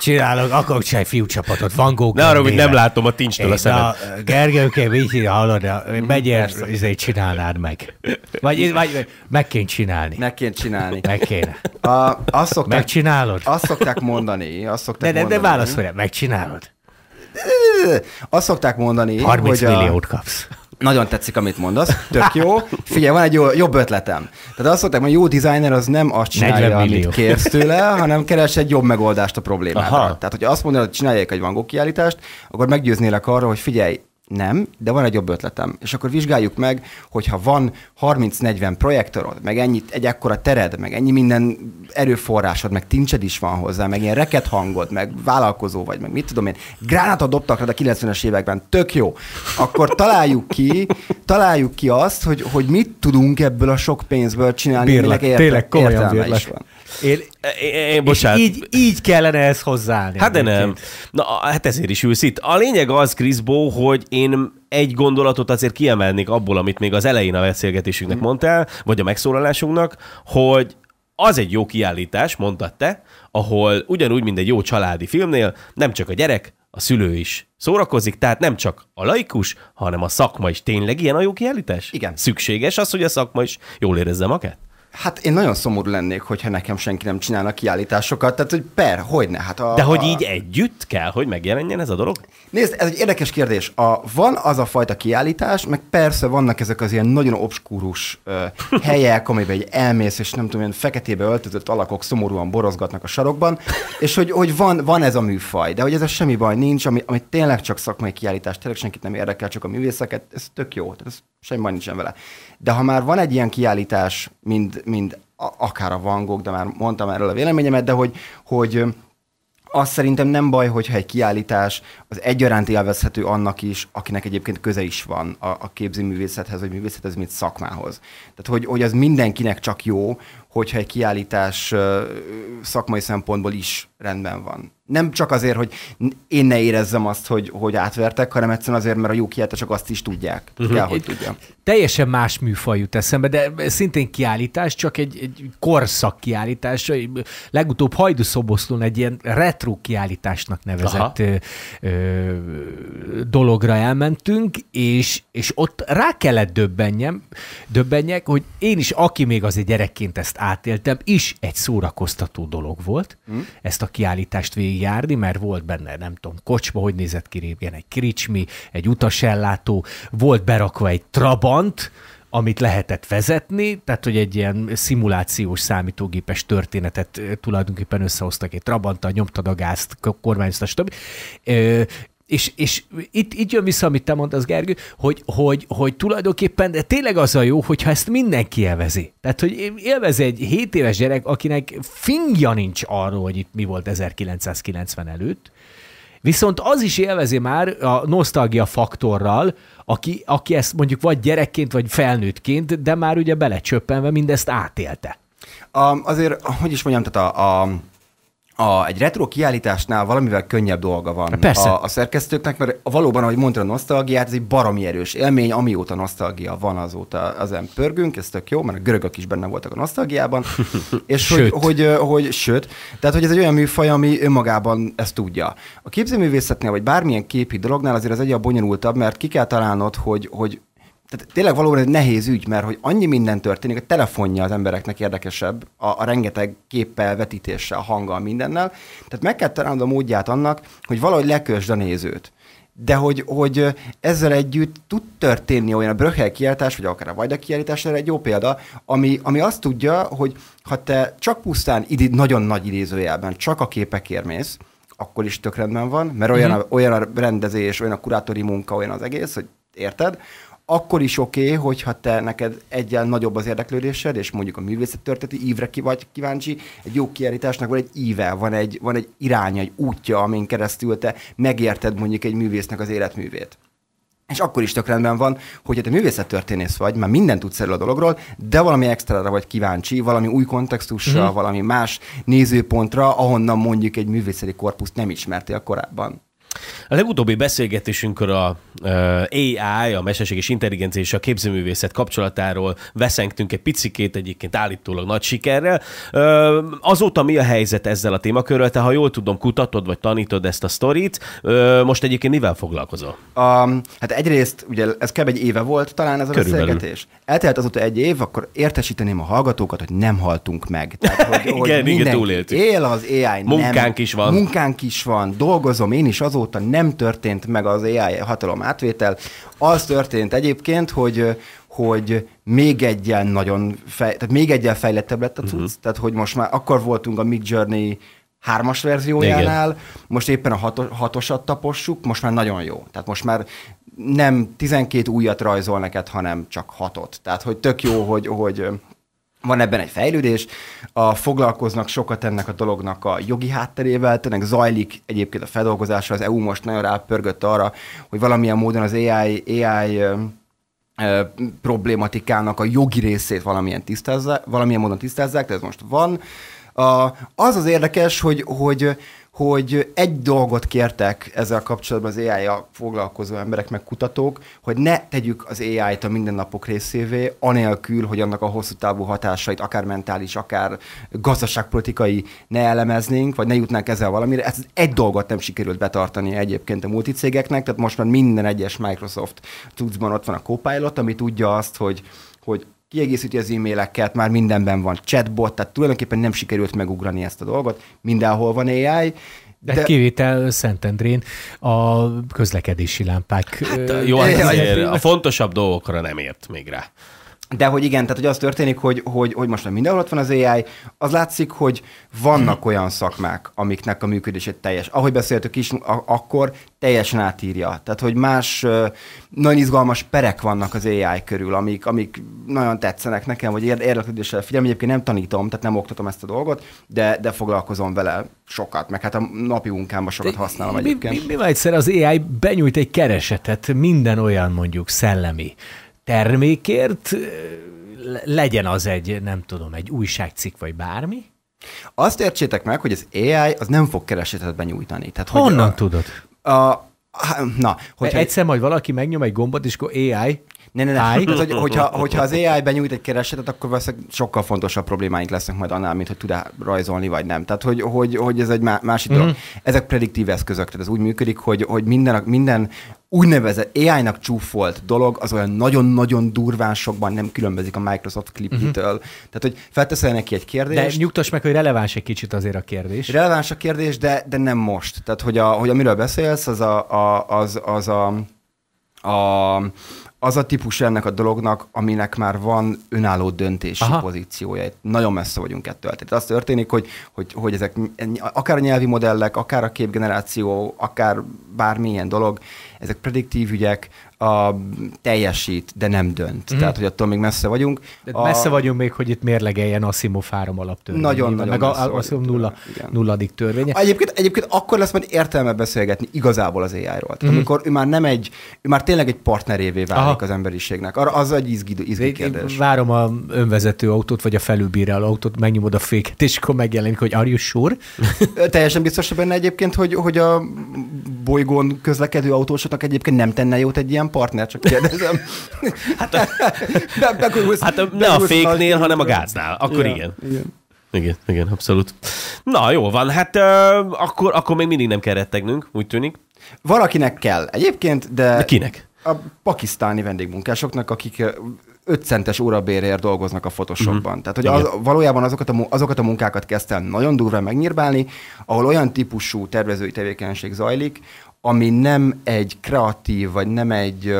csinálok csinálni fiúcsapatot, Van Gogh. Ne arra, hogy nem látom a tincstől a szemem. Gergőkém, így hívja, hallod, megyél, ezért csinálnád meg.
Vagy, vagy meg kéne csinálni. Meg kéne csinálni. Meg kéne. A, azt szokták, megcsinálod? Azt szokták mondani. Azt szokták de, mondani. de, de válaszolja, megcsinálod. Azt szokták mondani, 30 hogy milliót a... kapsz. Nagyon tetszik, amit mondasz, tök jó. Figyelj, van egy jó, jobb ötletem. Tehát azt mondták, hogy jó designer az nem azt csinálja, amit kérsz tőle, hanem keres egy jobb megoldást a problémára. Tehát, hogyha azt mondod, hogy csinálják egy Van kiállítást, akkor meggyőznélek arra, hogy figyelj, nem, de van egy jobb ötletem. És akkor vizsgáljuk meg, hogyha van 30-40 projektorod, meg ennyit, egy ekkora tered, meg ennyi minden erőforrásod, meg tincsed is van hozzá, meg ilyen reket hangod, meg vállalkozó vagy, meg mit tudom én, gránátot dobtak rád a 90-es években, tök jó. Akkor találjuk ki, találjuk ki azt, hogy, hogy mit tudunk ebből a sok pénzből csinálni, bírlek, minek érte, tényleg komolyan értelme bírlek. is van.
Én, én, én bocsánat. És így, így
kellene ezt
hozzáállni. Hát de nem. Na, hát ezért is ülsz itt. A lényeg az, Kriszbó, hogy én egy gondolatot azért kiemelnék abból, amit még az elején a beszélgetésünknek mm. mondtál, vagy a megszólalásunknak, hogy az egy jó kiállítás, mondtad te, ahol ugyanúgy, mint egy jó családi filmnél, nem csak a gyerek, a szülő is szórakozik, tehát nem csak a laikus, hanem a szakma is. Tényleg ilyen a jó kiállítás? Igen. Szükséges az, hogy a szakma is
jól érezze magát? Hát én nagyon szomorú lennék, hogyha nekem senki nem csinálna kiállításokat, tehát hogy per, hogy ne? Hát a, De hogy így együtt kell, hogy megjelenjen ez a dolog? Nézd, ez egy érdekes kérdés. A, van az a fajta kiállítás, meg persze vannak ezek az ilyen nagyon obskúrus ö, (laughs) helyek, amiben egy elmész, és nem tudom, ilyen feketébe öltözött alakok szomorúan borozgatnak a sarokban, és hogy, hogy van, van ez a műfaj, de hogy ez semmi baj nincs, ami, ami tényleg csak szakmai kiállítás, tényleg senkit nem érdekel, csak a művészeket, ez tök jó, tehát ez semmi baj nincsen vele. De ha már van egy ilyen kiállítás, mind, mind a, akár a Van Gogh, de már mondtam erről a véleményemet, de hogy, hogy azt szerintem nem baj, hogyha egy kiállítás az egyaránt élvezhető annak is, akinek egyébként köze is van a, a képzőművészethez, vagy művészethez, mint szakmához. Tehát, hogy, hogy az mindenkinek csak jó, hogyha egy kiállítás szakmai szempontból is rendben van nem csak azért, hogy én ne érezzem azt, hogy, hogy átvertek, hanem egyszerűen azért, mert a jó csak azt is tudják. Uh-huh. Kell, hogy tudjam.
Teljesen más műfaj jut eszembe, de szintén kiállítás, csak egy, egy korszak kiállítás. Legutóbb Hajdúszoboszlón egy ilyen retro kiállításnak nevezett ö, ö, dologra elmentünk, és, és ott rá kellett döbbenjem, döbbenjek, hogy én is, aki még azért gyerekként ezt átéltem, is egy szórakoztató dolog volt, hmm. ezt a kiállítást végig végig járni, mert volt benne, nem tudom, kocsma, hogy nézett ki régen, egy kricsmi, egy utasellátó, volt berakva egy trabant, amit lehetett vezetni, tehát hogy egy ilyen szimulációs számítógépes történetet tulajdonképpen összehoztak, egy trabanttal nyomtad a gázt, kormányoztad, stb. És, és itt, itt jön vissza, amit te mondasz, Gergő, hogy, hogy, hogy tulajdonképpen de tényleg az a jó, hogyha ezt mindenki élvezi. Tehát, hogy élvez egy 7 éves gyerek, akinek fingja nincs arról, hogy itt mi volt 1990 előtt, Viszont az is élvezi már a nosztalgia faktorral, aki, aki ezt mondjuk vagy gyerekként, vagy felnőttként, de már ugye belecsöppenve mindezt átélte.
Um, azért, hogy is mondjam, tehát a, a a, egy retro kiállításnál valamivel könnyebb dolga van Persze. A, a szerkesztőknek, mert valóban, ahogy mondta, a nosztalgiát, ez egy baromi erős élmény, amióta nosztalgia van, azóta ezen pörgünk, ez tök jó, mert a görögök is benne voltak a nosztalgiában, (laughs) és sőt. Hogy, hogy, hogy, sőt, tehát hogy ez egy olyan műfaj, ami önmagában ezt tudja. A képzőművészetnél, vagy bármilyen képi dolognál azért ez egy a bonyolultabb, mert ki kell találnod, hogy, hogy tehát tényleg valóban egy nehéz ügy, mert hogy annyi minden történik, a telefonja az embereknek érdekesebb, a, a rengeteg képpel, vetítéssel, hanggal, mindennel. Tehát meg kell találnod a módját annak, hogy valahogy lekösd a nézőt. De hogy, hogy ezzel együtt tud történni olyan a Bröchel kiáltás, vagy akár a Vajda kiállítás, erre egy jó példa, ami, ami azt tudja, hogy ha te csak pusztán idő nagyon nagy idézőjelben, csak a képekért mész, akkor is tök rendben van, mert olyan, mm a, olyan a rendezés, olyan a kurátori munka, olyan az egész, hogy érted, akkor is oké, okay, hogyha te neked egyen nagyobb az érdeklődésed, és mondjuk a művészettörténeti ívre ki vagy kíváncsi, egy jó kiállításnak van egy íve, van egy, van egy iránya, egy útja, amin keresztül te megérted mondjuk egy művésznek az életművét. És akkor is tök rendben van, hogyha te művészettörténész vagy, már minden tudsz erről a dologról, de valami extrára vagy kíváncsi, valami új kontextusra, mm. valami más nézőpontra, ahonnan mondjuk egy művészeti korpuszt nem ismertél korábban.
A legutóbbi beszélgetésünkről a AI, a mesterséges intelligencia és a képzőművészet kapcsolatáról veszengtünk egy picikét, egyébként állítólag nagy sikerrel. Azóta mi a helyzet ezzel a témakörrel? Te, ha jól tudom, kutatod vagy tanítod ezt a sztorit. Most egyébként mivel foglalkozol?
Um, hát egyrészt, ugye ez kb. egy éve volt talán ez a Körülbelül. beszélgetés. Eltelt azóta egy év, akkor értesíteném a hallgatókat, hogy nem haltunk meg. Tehát,
hogy, (laughs) igen, hogy igen, túléltük. Él
az AI. Munkánk nem, is van. Munkánk is van, dolgozom én is azóta azóta nem történt meg az AI hatalom átvétel. Az történt egyébként, hogy hogy még egyen nagyon, fej, tehát még egyen fejlettebb lett a cucc, uh-huh. tehát hogy most már akkor voltunk a Mid Journey hármas verziójánál, Igen. most éppen a hatos, hatosat tapossuk, most már nagyon jó. Tehát most már nem 12 újat rajzol neked, hanem csak hatot. Tehát, hogy tök jó, hogy, hogy van ebben egy fejlődés, a, foglalkoznak sokat ennek a dolognak a jogi hátterével, tényleg zajlik egyébként a feldolgozása, az EU most nagyon rápörgött arra, hogy valamilyen módon az AI, AI problématikának a jogi részét valamilyen, tisztázzák, valamilyen módon tisztázzák, de ez most van. A, az az érdekes, hogy, hogy hogy egy dolgot kértek ezzel kapcsolatban az ai a foglalkozó emberek meg kutatók, hogy ne tegyük az AI-t a mindennapok részévé, anélkül, hogy annak a hosszú távú hatásait, akár mentális, akár gazdaságpolitikai ne elemeznénk, vagy ne jutnánk ezzel valamire. Ez egy dolgot nem sikerült betartani egyébként a multicégeknek, tehát most már minden egyes Microsoft tudszban ott van a Copilot, ami tudja azt, hogy hogy kiegészíti az e-maileket, már mindenben van chatbot, tehát tulajdonképpen nem sikerült megugrani ezt a dolgot, mindenhol van AI, de, de kivétel Szentendrén a közlekedési lámpák. Hát, jó, hát (laughs) azért a fontosabb dolgokra nem ért még rá. De hogy igen, tehát hogy az történik, hogy, hogy, hogy most már mindenhol ott van az AI, az látszik, hogy vannak olyan szakmák, amiknek a működését teljes, ahogy beszéltük is, a- akkor teljesen átírja. Tehát, hogy más uh, nagyon izgalmas perek vannak az AI körül, amik, amik nagyon tetszenek nekem, vagy érdeklődéssel figyelem. Egyébként nem tanítom, tehát nem oktatom ezt a dolgot, de, de foglalkozom vele sokat, meg hát a napi munkámban sokat használom mi, Mi,
mi, mi egyszer az AI benyújt egy keresetet minden olyan mondjuk szellemi termékért, legyen
az egy, nem tudom, egy újságcikk vagy bármi, azt értsétek meg, hogy az AI az nem fog keresetet benyújtani. Tehát, Honnan hogy a, tudod? A, na, hogyha... Egyszer majd valaki megnyom egy gombot, és akkor AI ne, ne, ne. Tehát, hogy, hogyha, hogyha az AI benyújt egy keresetet, akkor valószínűleg sokkal fontosabb problémáink lesznek majd annál, mint hogy tud rajzolni, vagy nem. Tehát, hogy, hogy, hogy ez egy má- másik mm. dolog. Mhm. Ezek prediktív eszközök, tehát ez úgy működik, hogy, hogy minden, minden úgynevezett AI-nak csúfolt dolog, az olyan nagyon-nagyon durván sokban nem különbözik a Microsoft clip Mm-hmm. Tehát, hogy felteszel neki egy kérdést. De
nyugtass meg, hogy releváns egy kicsit azért a kérdés.
Releváns a kérdés, de, de nem most. Tehát, hogy, a, hogy amiről beszélsz, az a, a, az, az a, a, az a típus ennek a dolognak, aminek már van önálló döntési Aha. pozíciója. Itt nagyon messze vagyunk ettől. Tehát az történik, hogy, hogy, hogy ezek akár a nyelvi modellek, akár a képgeneráció, akár bármilyen dolog, ezek prediktív ügyek, a, teljesít, de nem dönt. Mm. Tehát, hogy attól még messze vagyunk. De a... messze vagyunk még, hogy itt mérlegeljen Simo 3 alaptörvény. Nagyon, nagyon. Meg a, a, nulla, nulladik törvénye. Ah, egyébként, egyébként akkor lesz majd értelme beszélgetni igazából az AI-ról. Tehát, mm. Amikor ő már nem egy, ő már tényleg egy partnerévé válik Aha. az emberiségnek. Arra az egy izgi, izgi Vég, kérdés. várom a
önvezető
autót, vagy a felülbírál autót, megnyomod a féket, és akkor megjelenik, hogy are you sure? Teljesen biztos benne egyébként, hogy, hogy a bolygón közlekedő autósoknak egyébként nem tenne jót egy ilyen partner, csak kérdezem. (laughs) hát, de, bekugulsz, hát ne a féknél,
hanem a gáznál. Akkor ja, igen. igen. Igen, igen, abszolút. Na, jó van, hát uh,
akkor, akkor még mindig nem kell rettegnünk, úgy tűnik. Valakinek kell egyébként, de... de kinek? A pakisztáni vendégmunkásoknak, akik 5 centes órabérért dolgoznak a Photoshopban. Uh-huh. Tehát, hogy az, valójában azokat a, azokat a munkákat kezdtem nagyon durván megnyírbálni, ahol olyan típusú tervezői tevékenység zajlik, ami nem egy kreatív, vagy nem egy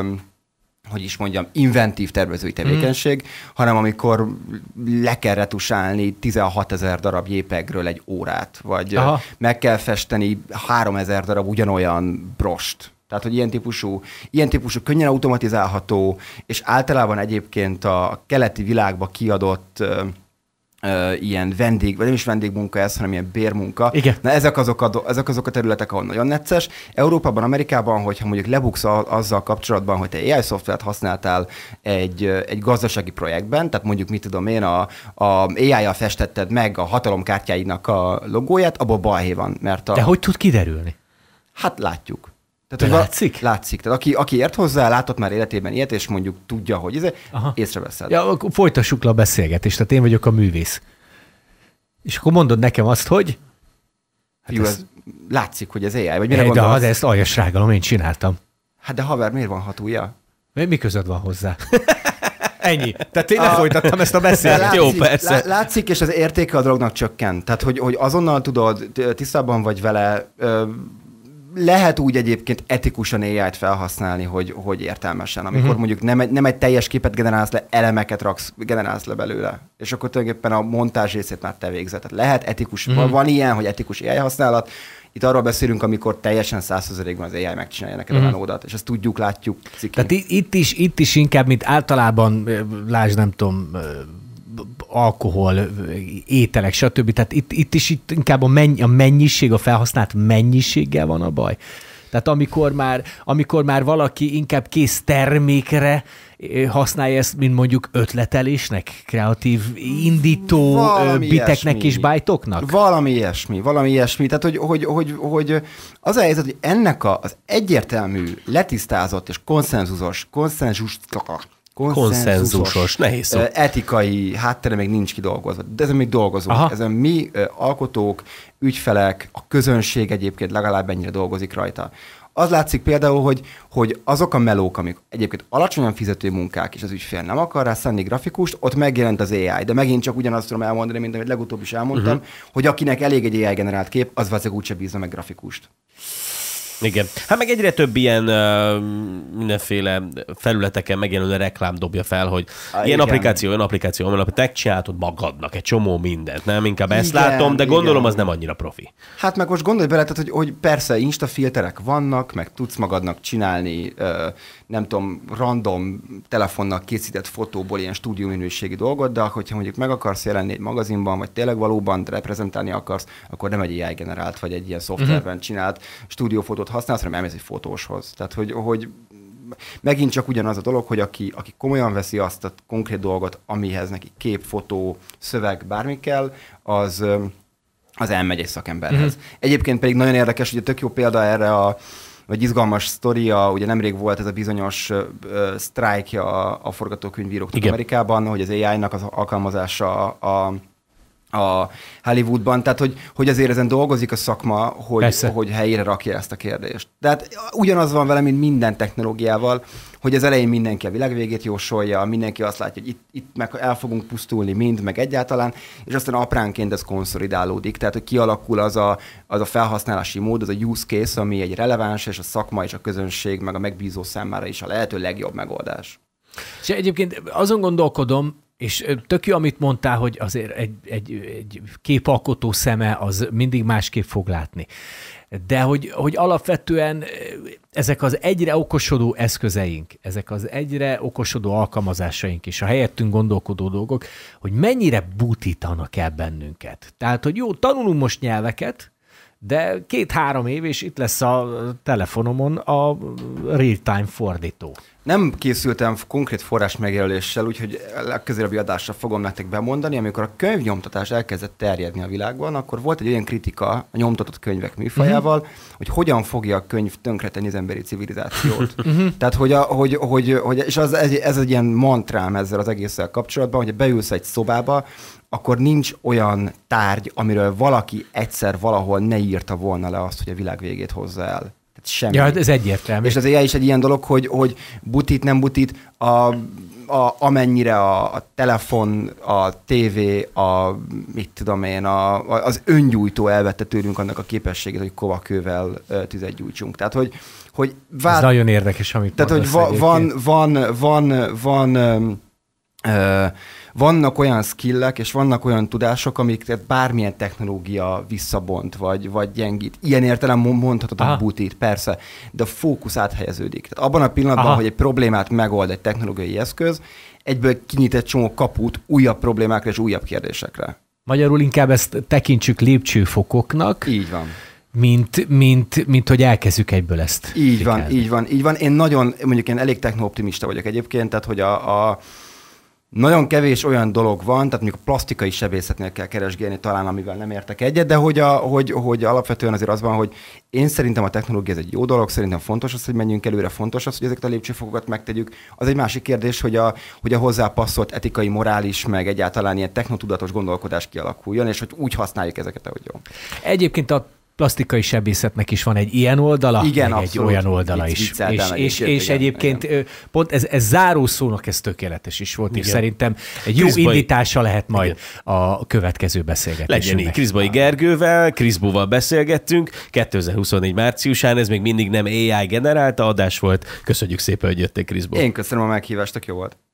hogy is mondjam, inventív tervezői hmm. tevékenység, mm. hanem amikor le kell retusálni 16 ezer darab jépegről egy órát, vagy Aha. meg kell festeni 3 ezer darab ugyanolyan brost. Tehát, hogy ilyen típusú, ilyen típusú könnyen automatizálható, és általában egyébként a keleti világba kiadott Uh, ilyen vendég, vagy nem is vendégmunka ez, hanem ilyen bérmunka. Igen. Na ezek azok, a, ezek azok a területek, ahol nagyon necces. Európában, Amerikában, hogyha mondjuk lebuksz a, azzal kapcsolatban, hogy te AI szoftvert használtál egy, egy gazdasági projektben, tehát mondjuk mit tudom én, a, a AI-jal festetted meg a hatalomkártyáinak a logóját, abban balhé van, mert a... De hogy
tud kiderülni?
Hát látjuk. Tehát, látszik? A, látszik. Tehát aki, aki ért hozzá, látott már életében ilyet, és mondjuk tudja, hogy ez, izé, észreveszed.
Ja, akkor folytassuk le a beszélgetést. Tehát én vagyok a művész. És akkor mondod nekem azt, hogy...
Hát Jó, ez... ez... látszik, hogy ez AI, vagy mire eh, de, de az ezt
aljas rágalom, én csináltam.
Hát de haver, miért van hat ujja? Mi közöd van hozzá? (laughs) Ennyi. Tehát én ah. folytattam ezt a beszélgetést. Jó, persze. látszik, és az értéke a drognak csökken. Tehát, hogy, hogy azonnal tudod, tisztában vagy vele, lehet úgy egyébként etikusan AI-t felhasználni, hogy, hogy értelmesen, amikor uh-huh. mondjuk nem egy, nem egy teljes képet generálsz le, elemeket raksz, generálsz le belőle, és akkor tulajdonképpen a montázs részét már te végzed. Tehát lehet etikus, uh-huh. van ilyen, hogy etikus AI használat, itt arról beszélünk, amikor teljesen százszerzelékben az AI megcsinálja neked mm. a melódat, mhm. és ezt tudjuk, látjuk. Cikin. Tehát
itt is, itt is inkább, mint általában, lásd, nem tudom, alkohol, ételek, stb. Tehát itt, itt is itt inkább a, menny, a mennyiség, a felhasznált mennyiséggel van a baj. Tehát amikor már, amikor már valaki inkább kész termékre eh, használja ezt, mint mondjuk ötletelésnek,
kreatív indító valami biteknek ilyesmi. és bájtoknak? Valami ilyesmi, valami ilyesmi. Tehát, hogy, hogy, hogy, hogy az a helyzet, hogy ennek az egyértelmű, letisztázott és konszenzusos, konszenzus konszenzusos, konszenzusos nehéz szó. etikai háttere még nincs kidolgozva, de ezen még dolgozunk. Aha. Ezen mi alkotók, ügyfelek, a közönség egyébként legalább ennyire dolgozik rajta. Az látszik például, hogy, hogy azok a melók, amik egyébként alacsonyan fizető munkák, és az ügyfél nem akar rá szenni grafikust, ott megjelent az AI. De megint csak ugyanazt tudom elmondani, mint amit legutóbb is elmondtam, uh-huh. hogy akinek elég egy AI generált kép, az valószínűleg úgyse bízza meg grafikust.
Igen. Hát meg egyre több ilyen uh, mindenféle felületeken megjelenő reklám dobja fel, hogy a, ilyen igen. applikáció, olyan applikáció, amely te csinálod magadnak egy csomó mindent, nem?
Inkább ezt látom, de gondolom igen. az nem
annyira profi.
Hát meg most gondolj bele, tehát, hogy, hogy persze Insta filterek vannak, meg tudsz magadnak csinálni, uh, nem tudom, random telefonnal készített fotóból ilyen minőségi dolgot, de hogyha mondjuk meg akarsz jelenni egy magazinban, vagy tényleg valóban reprezentálni akarsz, akkor nem egy AI generált, vagy egy ilyen mhm. szoftverben mm-hmm. csinált stúdiófotót használsz, hanem elmész egy fotóshoz. Tehát, hogy, hogy megint csak ugyanaz a dolog, hogy aki, aki komolyan veszi azt a konkrét dolgot, amihez neki kép, fotó, szöveg, bármi kell, az, az elmegy egy szakemberhez. Mm-hmm. Egyébként pedig nagyon érdekes, hogy a tök jó példa erre a vagy izgalmas sztoria, ugye nemrég volt ez a bizonyos sztrájkja a, a forgatókönyvíróknak Amerikában, hogy az AI-nak az alkalmazása a, a a Hollywoodban, tehát hogy, hogy azért ezen dolgozik a szakma, hogy, Persze. hogy helyére rakja ezt a kérdést. Tehát ugyanaz van vele, mint minden technológiával, hogy az elején mindenki a világvégét jósolja, mindenki azt látja, hogy itt, itt meg el fogunk pusztulni mind, meg egyáltalán, és aztán apránként ez konszolidálódik, tehát hogy kialakul az a, az a felhasználási mód, az a use case, ami egy releváns, és a szakma és a közönség, meg a megbízó számára is a lehető legjobb megoldás.
És egyébként azon gondolkodom, és tök jó, amit mondtál, hogy azért egy, egy, egy képalkotó szeme az mindig másképp fog látni. De hogy, hogy alapvetően ezek az egyre okosodó eszközeink, ezek az egyre okosodó alkalmazásaink és a helyettünk gondolkodó dolgok, hogy mennyire butítanak el bennünket. Tehát, hogy jó, tanulunk most nyelveket, de két-három év, és itt lesz a telefonomon a real-time
fordító. Nem készültem konkrét forrás megjelöléssel, úgyhogy legközelebbi adásra fogom nektek bemondani, amikor a könyvnyomtatás elkezdett terjedni a világban, akkor volt egy olyan kritika a nyomtatott könyvek műfajával, uh-huh. hogy hogyan fogja a könyv tönkretenni az emberi civilizációt. Uh-huh. (laughs) Tehát, hogy, a, hogy, hogy, hogy és az, ez, ez egy ilyen mantrám ezzel az egésszel kapcsolatban, hogy beülsz egy szobába, akkor nincs olyan tárgy, amiről valaki egyszer valahol ne írta volna le azt, hogy a világ végét hozza el. Hát semmi. Ja, hát ez egyértelmű. És azért is egy ilyen dolog, hogy, hogy butit, nem butit, a, a, amennyire a, a telefon, a tévé, a mit tudom én, a, az öngyújtó elvette tőlünk annak a képességét, hogy kovakővel tüzet gyújtsunk. Tehát, hogy, hogy vár... Ez nagyon érdekes, amit Tehát, hogy va, van, van, van, van, van vannak olyan skillek, és vannak olyan tudások, amiket bármilyen technológia visszabont, vagy, vagy gyengít. Ilyen értelemben mondhatod Aha. a bootit, persze, de a fókusz áthelyeződik. Tehát abban a pillanatban, Aha. hogy egy problémát megold egy technológiai eszköz, egyből kinyit egy csomó kaput újabb problémákra és újabb kérdésekre.
Magyarul inkább ezt tekintsük lépcsőfokoknak. Így van mint, mint, mint hogy elkezdjük egyből ezt. Így van, így
van, így van. Én nagyon, mondjuk én elég technooptimista vagyok egyébként, tehát hogy a, a nagyon kevés olyan dolog van, tehát mondjuk a plastikai sebészetnél kell keresgélni talán, amivel nem értek egyet, de hogy, a, hogy, hogy alapvetően azért az van, hogy én szerintem a technológia ez egy jó dolog, szerintem fontos az, hogy menjünk előre, fontos az, hogy ezeket a lépcsőfokokat megtegyük. Az egy másik kérdés, hogy a, hogy a hozzápasszolt etikai, morális, meg egyáltalán ilyen technotudatos gondolkodás kialakuljon, és hogy úgy használjuk ezeket, ahogy jó. Egyébként a
plastikai sebészetnek is van egy ilyen oldala, Igen, meg abszolút. egy olyan oldala Vicc, is. És, és, és egyébként igen. pont ez, ez zárószónak ez tökéletes is volt, igen. és szerintem egy jó Kriszbai... indítása lehet majd igen. a következő beszélgetésünknek.
Legyen így, Kriszbai Gergővel, Kriszbóval beszélgettünk 2024 márciusán, ez még mindig nem AI generálta adás volt. Köszönjük szépen, hogy jöttél Kriszbó.
Én köszönöm a meghívást, jó volt.